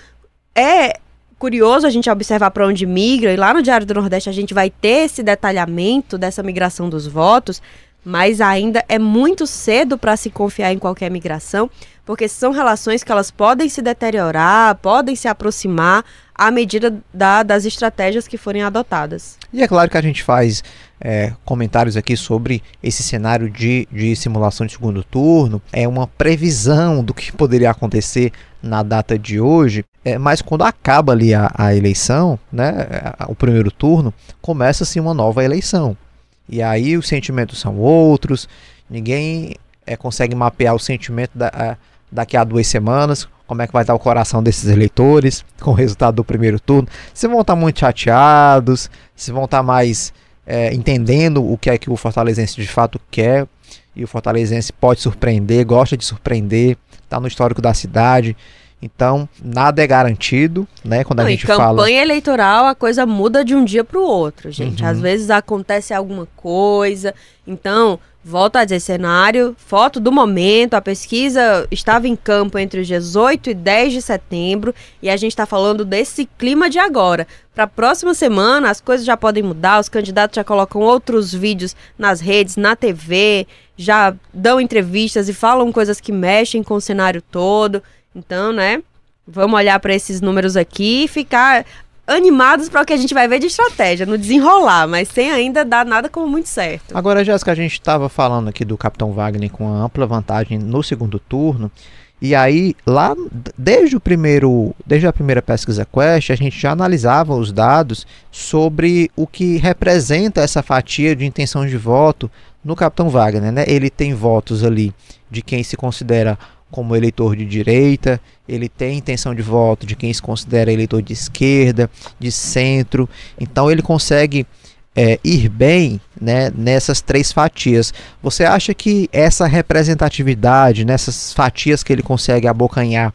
é curioso a gente observar para onde migra, e lá no Diário do Nordeste a gente vai ter esse detalhamento dessa migração dos votos, mas ainda é muito cedo para se confiar em qualquer migração, porque são relações que elas podem se deteriorar, podem se aproximar à medida da, das estratégias que forem adotadas. E é claro que a gente faz é, comentários aqui sobre esse cenário de, de simulação de segundo turno, é uma previsão do que poderia acontecer na data de hoje, é, mas quando acaba ali a, a eleição, né, o primeiro turno, começa-se uma nova eleição. E aí os sentimentos são outros, ninguém é, consegue mapear o sentimento da, a, daqui a duas semanas, como é que vai estar o coração desses eleitores com o resultado do primeiro turno, se vão estar muito chateados, se vão estar mais é, entendendo o que é que o Fortalezense de fato quer, e o Fortalezense pode surpreender, gosta de surpreender, está no histórico da cidade. Então, nada é garantido, né? Quando Não, a gente campanha fala. campanha eleitoral, a coisa muda de um dia para o outro, gente. Uhum. Às vezes acontece alguma coisa. Então, volta a dizer cenário, foto do momento, a pesquisa estava em campo entre os 18 e 10 de setembro e a gente está falando desse clima de agora. Para a próxima semana, as coisas já podem mudar, os candidatos já colocam outros vídeos nas redes, na TV, já dão entrevistas e falam coisas que mexem com o cenário todo. Então, né? Vamos olhar para esses números aqui e ficar animados para o que a gente vai ver de estratégia, no desenrolar, mas sem ainda dar nada como muito certo. Agora, Jéssica, a gente estava falando aqui do Capitão Wagner com uma ampla vantagem no segundo turno. E aí, lá desde o primeiro, desde a primeira pesquisa Quest, a gente já analisava os dados sobre o que representa essa fatia de intenção de voto no Capitão Wagner, né? Ele tem votos ali de quem se considera como eleitor de direita, ele tem intenção de voto de quem se considera eleitor de esquerda, de centro. Então ele consegue é, ir bem né, nessas três fatias. Você acha que essa representatividade, nessas fatias que ele consegue abocanhar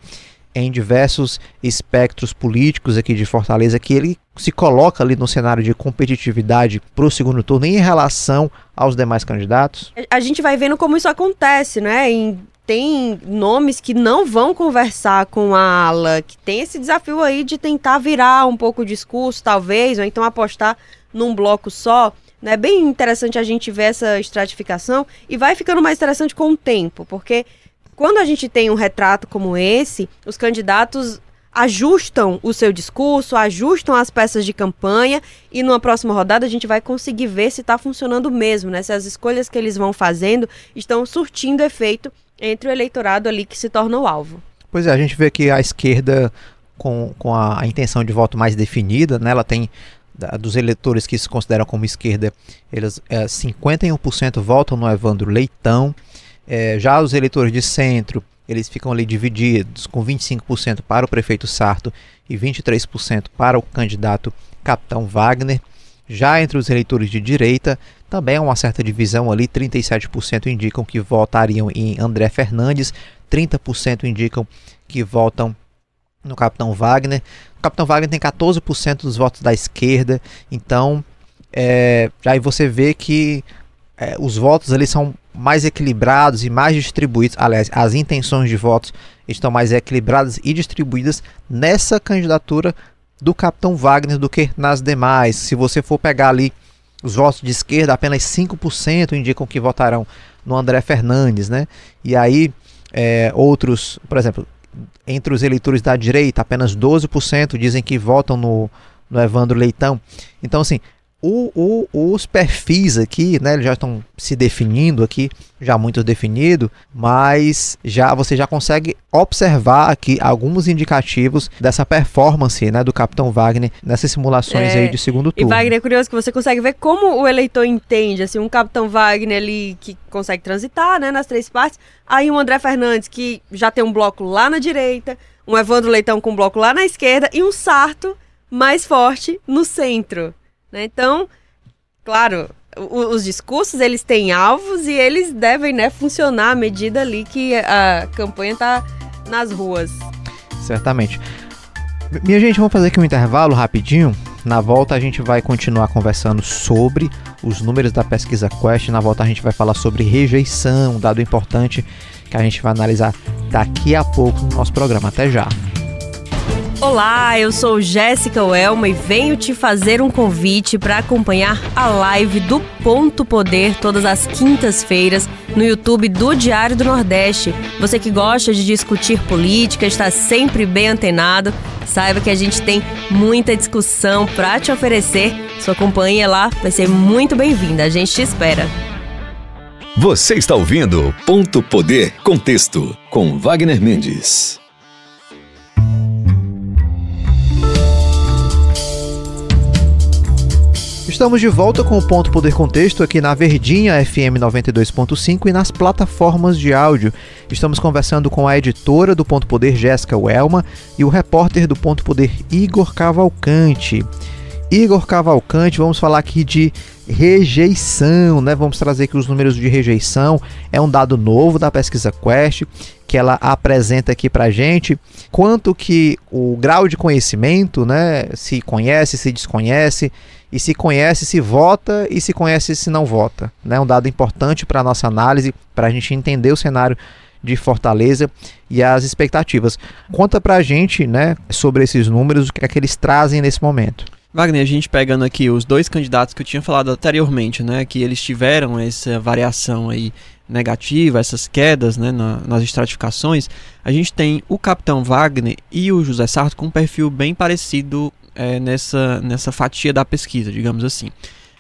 em diversos espectros políticos aqui de Fortaleza, que ele se coloca ali no cenário de competitividade para o segundo turno em relação aos demais candidatos? A gente vai vendo como isso acontece, né? Em tem nomes que não vão conversar com a ala, que tem esse desafio aí de tentar virar um pouco o discurso, talvez, ou então apostar num bloco só. É bem interessante a gente ver essa estratificação e vai ficando mais interessante com o tempo, porque quando a gente tem um retrato como esse, os candidatos ajustam o seu discurso, ajustam as peças de campanha e numa próxima rodada a gente vai conseguir ver se está funcionando mesmo, né? Se as escolhas que eles vão fazendo estão surtindo efeito entre o eleitorado ali que se torna o alvo. Pois é, a gente vê que a esquerda, com, com a, a intenção de voto mais definida, né, ela tem da, dos eleitores que se consideram como esquerda, eles, é, 51% votam no Evandro Leitão. É, já os eleitores de centro, eles ficam ali divididos, com 25% para o prefeito Sarto e 23% para o candidato Capitão Wagner. Já entre os eleitores de direita, também há uma certa divisão ali, 37% indicam que votariam em André Fernandes, 30% indicam que votam no Capitão Wagner. O Capitão Wagner tem 14% dos votos da esquerda, então é, aí você vê que é, os votos ali são mais equilibrados e mais distribuídos. Aliás, as intenções de votos estão mais equilibradas e distribuídas nessa candidatura do Capitão Wagner do que nas demais. Se você for pegar ali os votos de esquerda, apenas 5% indicam que votarão no André Fernandes, né? E aí, é, outros, por exemplo, entre os eleitores da direita, apenas 12% dizem que votam no, no Evandro Leitão. Então, assim, o, o, os perfis aqui, né, eles já estão se definindo aqui, já muito definido, mas já você já consegue observar aqui alguns indicativos dessa performance, né, do Capitão Wagner nessas simulações é, aí de segundo turno. E Wagner é curioso que você consegue ver como o eleitor entende, assim, um Capitão Wagner ali que consegue transitar, né, nas três partes, aí um André Fernandes que já tem um bloco lá na direita, um Evandro Leitão com um bloco lá na esquerda e um Sarto mais forte no centro. Né? Então, claro, o, os discursos eles têm alvos e eles devem né, funcionar à medida ali que a campanha está nas ruas. Certamente. Minha gente, vamos fazer aqui um intervalo rapidinho. Na volta a gente vai continuar conversando sobre os números da pesquisa Quest. Na volta a gente vai falar sobre rejeição, um dado importante que a gente vai analisar daqui a pouco no nosso programa. Até já! Olá, eu sou Jéssica Welma e venho te fazer um convite para acompanhar a live do Ponto Poder todas as quintas-feiras no YouTube do Diário do Nordeste. Você que gosta de discutir política, está sempre bem antenado, saiba que a gente tem muita discussão para te oferecer. Sua companhia lá vai ser muito bem-vinda. A gente te espera. Você está ouvindo Ponto Poder Contexto com Wagner Mendes. Estamos de volta com o Ponto Poder Contexto aqui na Verdinha FM 92.5 e nas plataformas de áudio. Estamos conversando com a editora do Ponto Poder, Jéssica Welma, e o repórter do Ponto Poder, Igor Cavalcante. Igor Cavalcante, vamos falar aqui de rejeição, né? Vamos trazer aqui os números de rejeição. É um dado novo da pesquisa Quest que ela apresenta aqui a gente, quanto que o grau de conhecimento, né, se conhece, se desconhece, e se conhece se vota e se conhece se não vota. É né? um dado importante para a nossa análise, para a gente entender o cenário de Fortaleza e as expectativas. Conta para a gente né, sobre esses números, o que é que eles trazem nesse momento. Wagner, a gente pegando aqui os dois candidatos que eu tinha falado anteriormente, né, que eles tiveram essa variação aí negativa, essas quedas né, na, nas estratificações, a gente tem o Capitão Wagner e o José Sarto com um perfil bem parecido é, nessa, nessa fatia da pesquisa, digamos assim.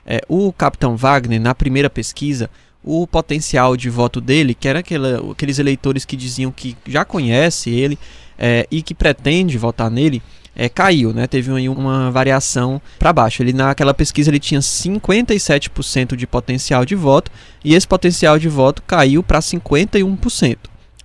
É, o capitão Wagner, na primeira pesquisa, o potencial de voto dele, que era aquela, aqueles eleitores que diziam que já conhece ele é, e que pretende votar nele, é, caiu, né? Teve aí uma variação para baixo. Ele naquela pesquisa ele tinha 57% de potencial de voto e esse potencial de voto caiu para 51%.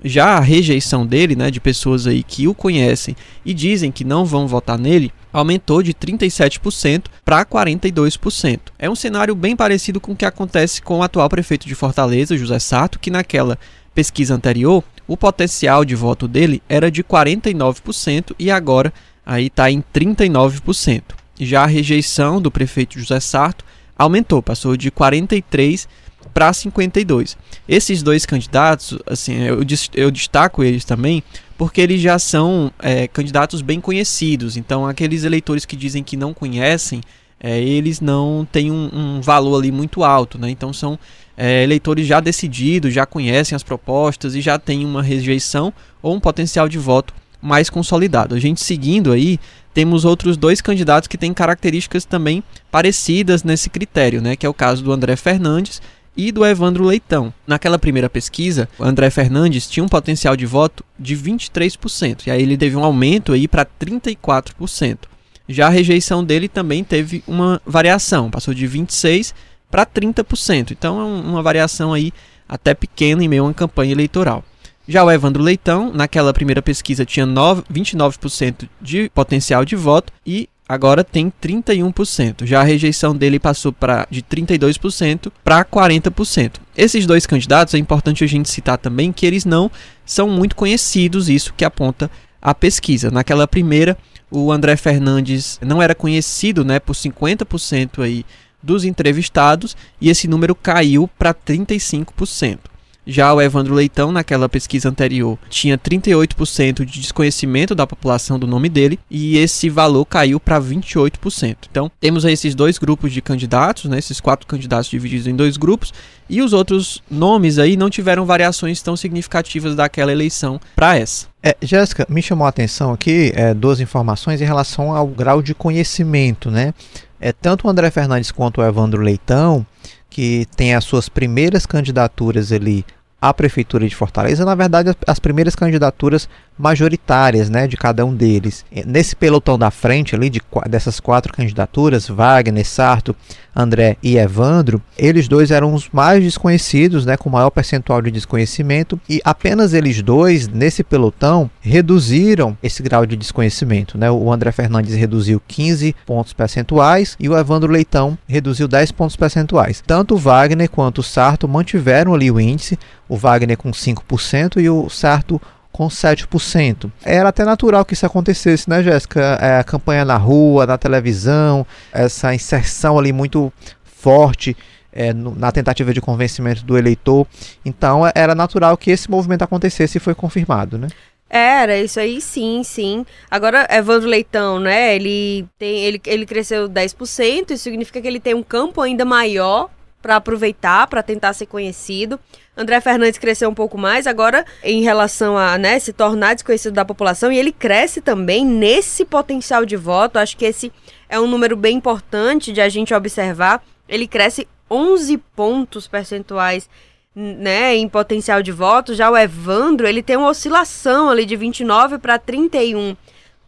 Já a rejeição dele, né, de pessoas aí que o conhecem e dizem que não vão votar nele, aumentou de 37% para 42%. É um cenário bem parecido com o que acontece com o atual prefeito de Fortaleza, José Sarto, que naquela pesquisa anterior, o potencial de voto dele era de 49% e agora aí está em 39%. Já a rejeição do prefeito José Sarto aumentou, passou de 43 para 52. Esses dois candidatos, assim, eu, eu destaco eles também, porque eles já são é, candidatos bem conhecidos. Então, aqueles eleitores que dizem que não conhecem, é, eles não têm um, um, valor ali muito alto, né? Então, são é, eleitores já decididos, já conhecem as propostas e já têm uma rejeição ou um potencial de voto mais consolidado. A gente seguindo aí, temos outros dois candidatos que têm características também parecidas nesse critério, né? Que é o caso do André Fernandes e do Evandro Leitão. Naquela primeira pesquisa, André Fernandes tinha um potencial de voto de 23%, e aí ele teve um aumento aí para 34%. Já a rejeição dele também teve uma variação, passou de 26 para 30%. Então é uma variação aí até pequena em meio a uma campanha eleitoral. Já o Evandro Leitão, naquela primeira pesquisa, tinha 29% de potencial de voto e agora tem 31%. Já a rejeição dele passou para de 32% para 40%. Esses dois candidatos, é importante a gente citar também que eles não são muito conhecidos, isso que aponta a pesquisa. Naquela primeira, o André Fernandes não era conhecido, né, por 50% aí dos entrevistados e esse número caiu para 35%. Já o Evandro Leitão, naquela pesquisa anterior, tinha 38% de desconhecimento da população do nome dele e esse valor caiu para 28%. Então, temos aí esses dois grupos de candidatos, né, esses quatro candidatos divididos em dois grupos, e os outros nomes aí não tiveram variações tão significativas daquela eleição para essa. É, Jéssica, me chamou a atenção aqui é, duas informações em relação ao grau de conhecimento, né? É, tanto o André Fernandes quanto o Evandro Leitão, que tem as suas primeiras candidaturas ali à Prefeitura de Fortaleza, na verdade, as primeiras candidaturas majoritárias né, de cada um deles. Nesse pelotão da frente ali, de, dessas quatro candidaturas, Wagner, Sarto, André e Evandro, eles dois eram os mais desconhecidos, né, com maior percentual de desconhecimento, e apenas eles dois, nesse pelotão, reduziram esse grau de desconhecimento. Né? O André Fernandes reduziu 15 pontos percentuais e o Evandro Leitão reduziu 10 pontos percentuais. Tanto Wagner quanto o Sarto mantiveram ali o índice, o Wagner com 5% e o Sarto com 7%. Era até natural que isso acontecesse, né, Jéssica? É, a campanha na rua, na televisão, essa inserção ali muito forte é, no, na tentativa de convencimento do eleitor. Então, é, era natural que esse movimento acontecesse e foi confirmado, né? Era, isso aí sim, sim. Agora, Evandro Leitão, né? Ele, tem, ele, ele cresceu 10%, isso significa que ele tem um campo ainda maior para aproveitar, para tentar ser conhecido. André Fernandes cresceu um pouco mais, agora em relação a né, se tornar desconhecido da população, e ele cresce também nesse potencial de voto. Acho que esse é um número bem importante de a gente observar. Ele cresce 11 pontos percentuais né, em potencial de voto. Já o Evandro, ele tem uma oscilação ali de 29 para 31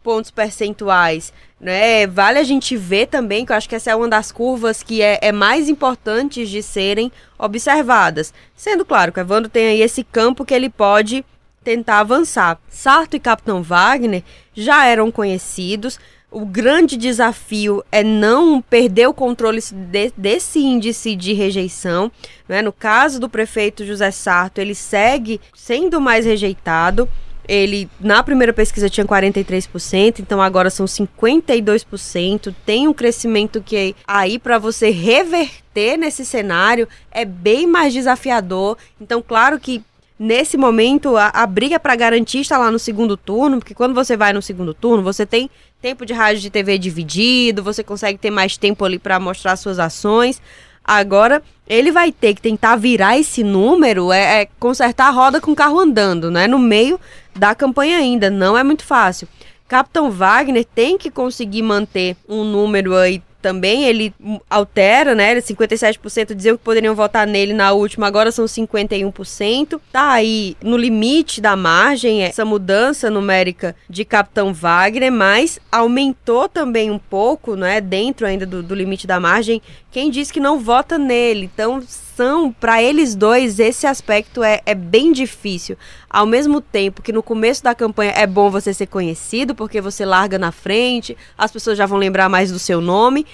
pontos percentuais. Né? Vale a gente ver também, que eu acho que essa é uma das curvas que é, é mais importantes de serem observadas. Sendo claro que o Evandro tem aí esse campo que ele pode tentar avançar. Sarto e Capitão Wagner já eram conhecidos. O grande desafio é não perder o controle de, desse índice de rejeição. Né? No caso do prefeito José Sarto, ele segue sendo mais rejeitado ele na primeira pesquisa tinha 43%, então agora são 52%. Tem um crescimento que aí para você reverter nesse cenário é bem mais desafiador. Então, claro que nesse momento a, a briga para garantir está lá no segundo turno, porque quando você vai no segundo turno, você tem tempo de rádio de TV dividido, você consegue ter mais tempo ali para mostrar suas ações, Agora, ele vai ter que tentar virar esse número, é, é consertar a roda com o carro andando, né? No meio da campanha ainda, não é muito fácil. Capitão Wagner tem que conseguir manter um número aí também ele altera, né? 57% é diziam que poderiam votar nele na última, agora são 51%. Tá aí no limite da margem essa mudança numérica de Capitão Wagner, mas aumentou também um pouco, né? Dentro ainda do, do limite da margem, quem diz que não vota nele. Então, relação, para eles dois, esse aspecto é, é bem difícil. Ao mesmo tempo que no começo da campanha é bom você ser conhecido, porque você larga na frente, as pessoas já vão lembrar mais do seu nome,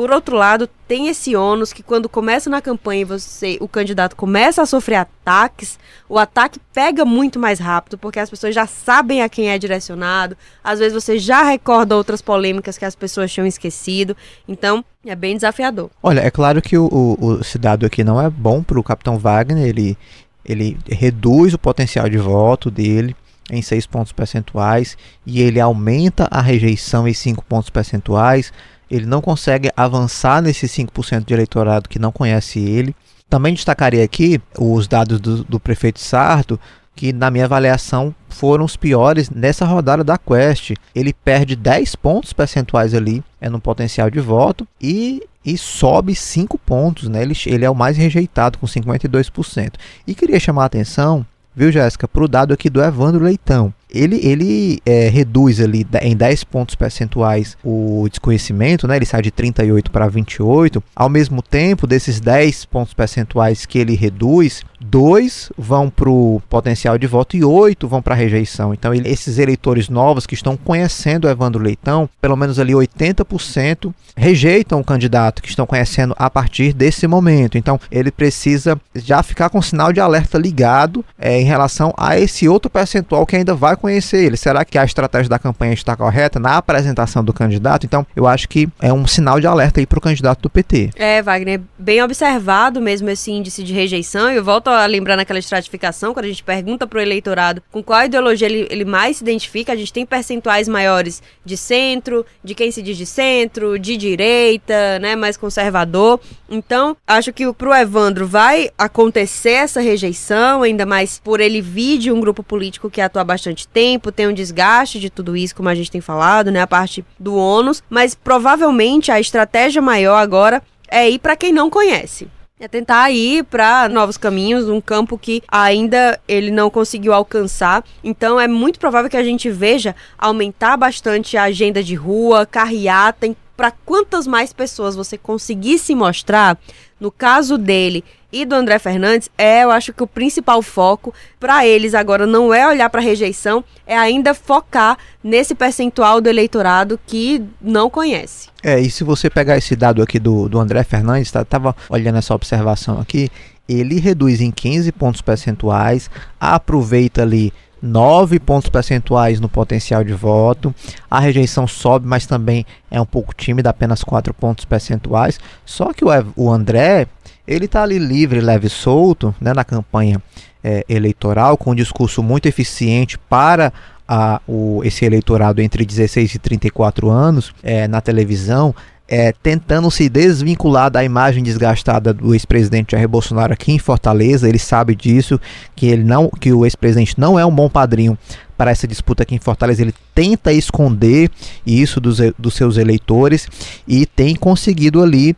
por outro lado, tem esse ônus que quando começa na campanha e você, o candidato começa a sofrer ataques, o ataque pega muito mais rápido, porque as pessoas já sabem a quem é direcionado, às vezes você já recorda outras polêmicas que as pessoas tinham esquecido. Então, é bem desafiador. Olha, é claro que o, o, esse dado aqui não é bom para o Capitão Wagner, ele, ele reduz o potencial de voto dele em 6 pontos percentuais e ele aumenta a rejeição em 5 pontos percentuais ele não consegue avançar nesse 5% de eleitorado que não conhece ele. Também destacaria aqui os dados do, do prefeito Sardo, que na minha avaliação foram os piores nessa rodada da Quest. Ele perde 10 pontos percentuais ali é no potencial de voto e, e sobe 5 pontos, né? Ele, ele é o mais rejeitado com 52%. E queria chamar a atenção, viu, Jéssica, para o dado aqui do Evandro Leitão ele, ele é, reduz ali em 10 pontos percentuais o desconhecimento, né? Ele sai de 38 para 28. Ao mesmo tempo, desses 10 pontos percentuais que ele reduz, dois vão para o potencial de voto e oito vão para a rejeição. Então, ele, esses eleitores novos que estão conhecendo Evandro Leitão, pelo menos ali 80% rejeitam o candidato que estão conhecendo a partir desse momento. Então, ele precisa já ficar com o sinal de alerta ligado é, em relação a esse outro percentual que ainda vai conhecer ele. Será que a estratégia da campanha está correta na apresentação do candidato? Então, eu acho que é um sinal de alerta aí para o candidato do PT. É, Wagner, bem observado mesmo esse índice de rejeição. Eu volto a lembrar naquela estratificação, quando a gente pergunta para o eleitorado com qual ideologia ele, ele mais se identifica, a gente tem percentuais maiores de centro, de quem se diz de centro, de direita, né, mais conservador. Então, acho que para o Evandro vai acontecer essa rejeição, ainda mais por ele vir de um grupo político que atua há bastante tempo, tem um desgaste de tudo isso, como a gente tem falado, né? A parte do ônus, mas provavelmente a estratégia maior agora é ir para quem não conhece. É tentar ir para novos caminhos, um campo que ainda ele não conseguiu alcançar. Então é muito provável que a gente veja aumentar bastante a agenda de rua, carreata, para quantas mais pessoas você conseguir se mostrar. No caso dele, e do André Fernandes é, eu acho que o principal foco para eles agora não é olhar para rejeição, é ainda focar nesse percentual do eleitorado que não conhece. É, e se você pegar esse dado aqui do, do André Fernandes, tá, tava olhando essa observação aqui, ele reduz em 15 pontos percentuais, aproveita ali 9 pontos percentuais no potencial de voto. A rejeição sobe, mas também é um pouco tímida, apenas 4 pontos percentuais. Só que o, o André ele está ali livre, leve e solto né, na campanha é, eleitoral, com um discurso muito eficiente para a, o, esse eleitorado entre 16 e 34 anos é, na televisão, é, tentando se desvincular da imagem desgastada do ex-presidente Jair Bolsonaro aqui em Fortaleza. Ele sabe disso, que, ele não, que o ex-presidente não é um bom padrinho para essa disputa aqui em Fortaleza. Ele tenta esconder isso dos, dos seus eleitores e tem conseguido ali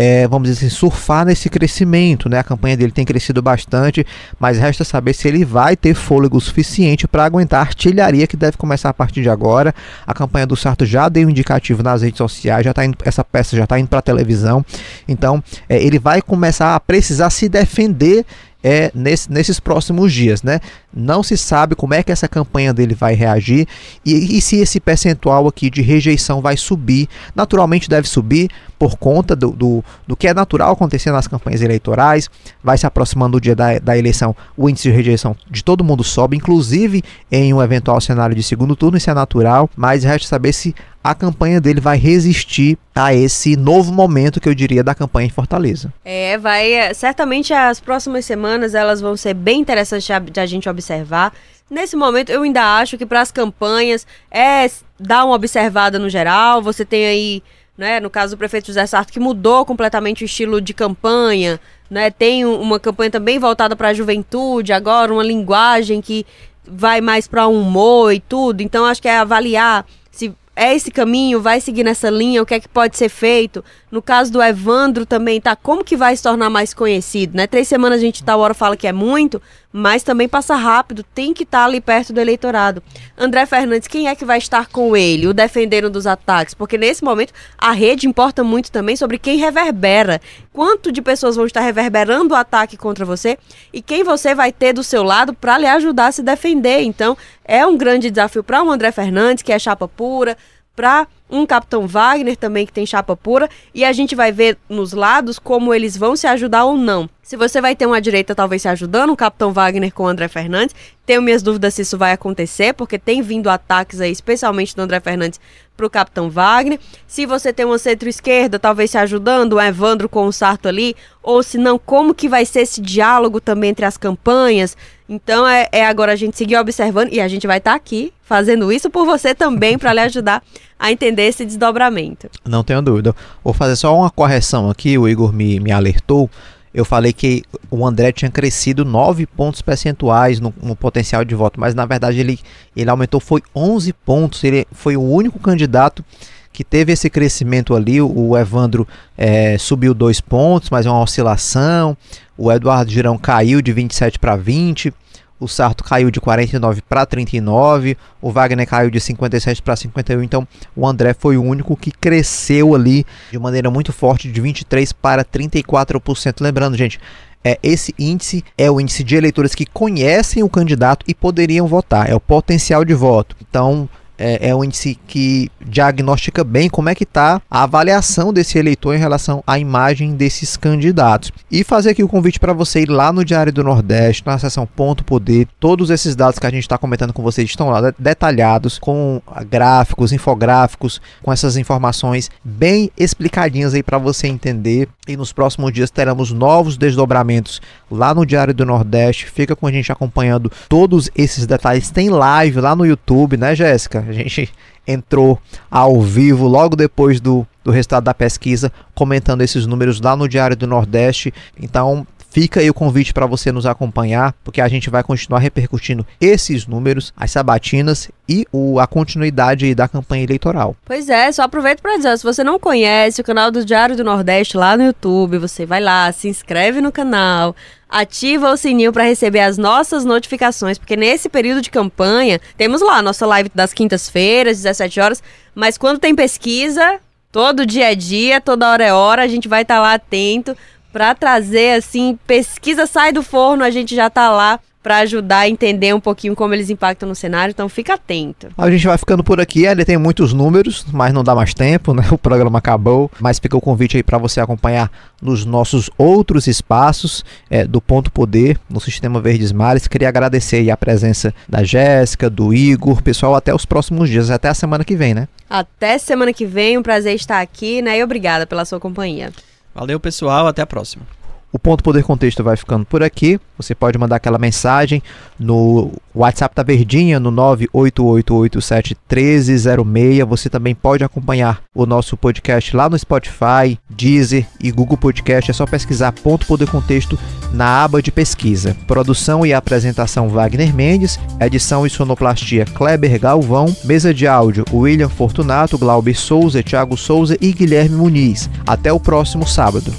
é, vamos dizer assim, surfar nesse crescimento. Né? A campanha dele tem crescido bastante, mas resta saber se ele vai ter fôlego suficiente para aguentar a artilharia que deve começar a partir de agora. A campanha do Sarto já deu indicativo nas redes sociais, já tá indo, essa peça já está indo para a televisão. Então, é, ele vai começar a precisar se defender é, nesse, nesses próximos dias, né? Não se sabe como é que essa campanha dele vai reagir e, e, se esse percentual aqui de rejeição vai subir. Naturalmente deve subir por conta do, do, do que é natural acontecer nas campanhas eleitorais. Vai se aproximando o dia da, da eleição, o índice de rejeição de todo mundo sobe, inclusive em um eventual cenário de segundo turno, isso é natural, mas resta saber se a campanha dele vai resistir a esse novo momento que eu diria da campanha em Fortaleza. É, vai eh, certamente as próximas semanas elas vão ser bem interessantes de a gente observar observar. Nesse momento, eu ainda acho que para as campanhas é dar uma observada no geral. Você tem aí, né, no caso do prefeito José Sarto, que mudou completamente o estilo de campanha. Né? Tem uma campanha também voltada para a juventude agora, uma linguagem que vai mais para humor e tudo. Então, acho que é avaliar se é esse caminho, vai seguir nessa linha, o que é que pode ser feito. No caso do Evandro também tá como que vai se tornar mais conhecido, né? Três semanas a gente está, o hora fala que é muito, mas também passa rápido, tem que estar tá ali perto do eleitorado. André Fernandes, quem é que vai estar com ele? O defendendo dos ataques? Porque nesse momento a rede importa muito também sobre quem reverbera. Quanto de pessoas vão estar reverberando o ataque contra você e quem você vai ter do seu lado para lhe ajudar a se defender. Então, é um grande desafio para o André Fernandes, que é chapa pura, para um Capitão Wagner também que tem chapa pura e a gente vai ver nos lados como eles vão se ajudar ou não. Se você vai ter uma direita talvez se ajudando, o Capitão Wagner com o André Fernandes, tenho minhas dúvidas se isso vai acontecer, porque tem vindo ataques aí, especialmente do André Fernandes para o Capitão Wagner. Se você tem uma centro-esquerda, talvez se ajudando, o Evandro com o Sarto ali, ou se não, como que vai ser esse diálogo também entre as campanhas? Então é, é, agora a gente seguir observando e a gente vai estar tá aqui fazendo isso por você também para lhe ajudar a entender esse desdobramento. Não tenho dúvida. Vou fazer só uma correção aqui, o Igor me, me alertou. Eu falei que o André tinha crescido 9 pontos percentuais no, no, potencial de voto, mas na verdade ele, ele aumentou foi 11 pontos. Ele foi o único candidato que teve esse crescimento ali. O Evandro é, subiu dois pontos, mas é uma oscilação. O Eduardo Girão caiu de 27 para 20. O Sarto caiu de 49 para 39, o Wagner caiu de 57 para 51, então o André foi o único que cresceu ali de maneira muito forte, de 23 para 34%. Lembrando, gente, é, esse índice é o índice de eleitores que conhecem o candidato e poderiam votar, é o potencial de voto. Então, é, é um índice que diagnostica bem como é que está a avaliação desse eleitor em relação à imagem desses candidatos. E fazer aqui o convite para você ir lá no Diário do Nordeste, na seção Ponto Poder, todos esses dados que a gente está comentando com vocês estão lá detalhados, com gráficos, infográficos, com essas informações bem explicadinhas aí para você entender. E nos próximos dias teremos novos desdobramentos lá no Diário do Nordeste. Fica com a gente acompanhando todos esses detalhes. Tem live lá no YouTube, né, Jéssica? A gente entrou ao vivo logo depois do, do resultado da pesquisa, comentando esses números lá no Diário do Nordeste. Então, Fica aí o convite para você nos acompanhar, porque a gente vai continuar repercutindo esses números, as sabatinas e o, a continuidade da campanha eleitoral. Pois é, só aproveito para dizer, se você não conhece o canal do Diário do Nordeste lá no YouTube, você vai lá, se inscreve no canal, ativa o sininho para receber as nossas notificações, porque nesse período de campanha, temos lá a nossa live das quintas-feiras, 17 horas, mas quando tem pesquisa, todo dia é dia, toda hora é hora, a gente vai estar tá lá atento para trazer assim, pesquisa sai do forno, a gente já está lá para ajudar a entender um pouquinho como eles impactam no cenário, então fica atento. A gente vai ficando por aqui, ele tem muitos números, mas não dá mais tempo, né? O programa acabou, mas fica o convite aí para você acompanhar nos nossos outros espaços é, do Ponto Poder, no Sistema Verdes Mares. Queria agradecer a presença da Jéssica, do Igor, pessoal, até os próximos dias, até a semana que vem, né? Até semana que vem, um prazer estar aqui, né? E obrigada pela sua companhia. Valeu, pessoal, até a próxima. O ponto poder contexto vai ficando por aqui. Você pode mandar aquela mensagem no WhatsApp da Verdinha no 988871306. Você também pode acompanhar o nosso podcast lá no Spotify, Deezer e Google Podcast. É só pesquisar ponto poder contexto na aba de pesquisa. Produção e apresentação Wagner Mendes, edição e sonoplastia Kleber Galvão, mesa de áudio William Fortunato, Glauber Souza, Thiago Souza e Guilherme Muniz. Até o próximo sábado.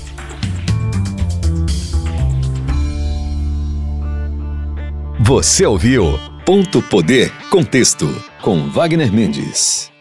Você ouviu Ponto Poder Contexto com Wagner Mendes.